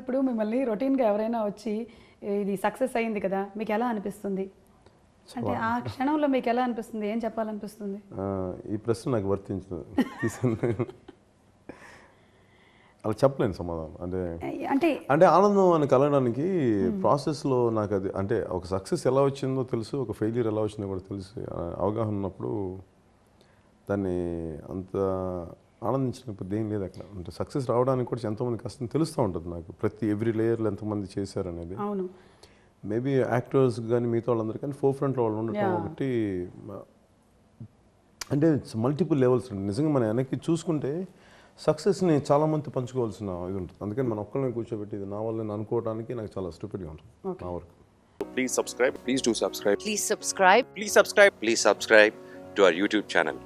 ఇప్పుడు మిమ్మల్ని రొటీన్గా ఎవరైనా వచ్చి ఇది సక్సెస్ అయింది కదా మీకు ఎలా అనిపిస్తుంది అంటే ఆ క్షణంలో మీకు ఎలా అనిపిస్తుంది ఏం చెప్పాలనిపిస్తుంది ఈ ప్రశ్న నాకు వర్తించదు అలా చెప్పలేను సమాధానం అంటే అంటే అంటే ఆనందం అని కలగడానికి ప్రాసెస్లో నాకు అది అంటే ఒక సక్సెస్ ఎలా వచ్చిందో తెలుసు ఒక ఫెయిల్యూర్ ఎలా వచ్చిందో కూడా తెలుసు అవగాహన ఉన్నప్పుడు దాన్ని అంత ఆనందించిన పెద్ద ఏం లేదు అక్కడ అంటే సక్సెస్ రావడానికి కూడా ఎంతోమంది కష్టం తెలుస్తూ ఉంటుంది నాకు ప్రతి ఎవ్రీ లేయర్లో ఎంతమంది చేశారనేది అవును మేబీ యాక్టర్స్ కానీ మిగతా వాళ్ళందరూ కానీ ఫోర్ ఫ్రంట్లో వాళ్ళు ఉండటం కాబట్టి అంటే మల్టిపుల్ లెవెల్స్ అండి నిజంగా మనం వెనక్కి చూసుకుంటే సక్సెస్ని చాలామంది పంచుకోవాల్సిన ఇది ఉంటుంది అందుకని మనం ఒక్కళ్ళని కూర్చోబెట్టి ఇది నా వాళ్ళని అనుకోవడానికి నాకు చాలా స్టూపిడ్గా ఉంటుంది నా work please subscribe please do subscribe please subscribe please subscribe please subscribe to our YouTube channel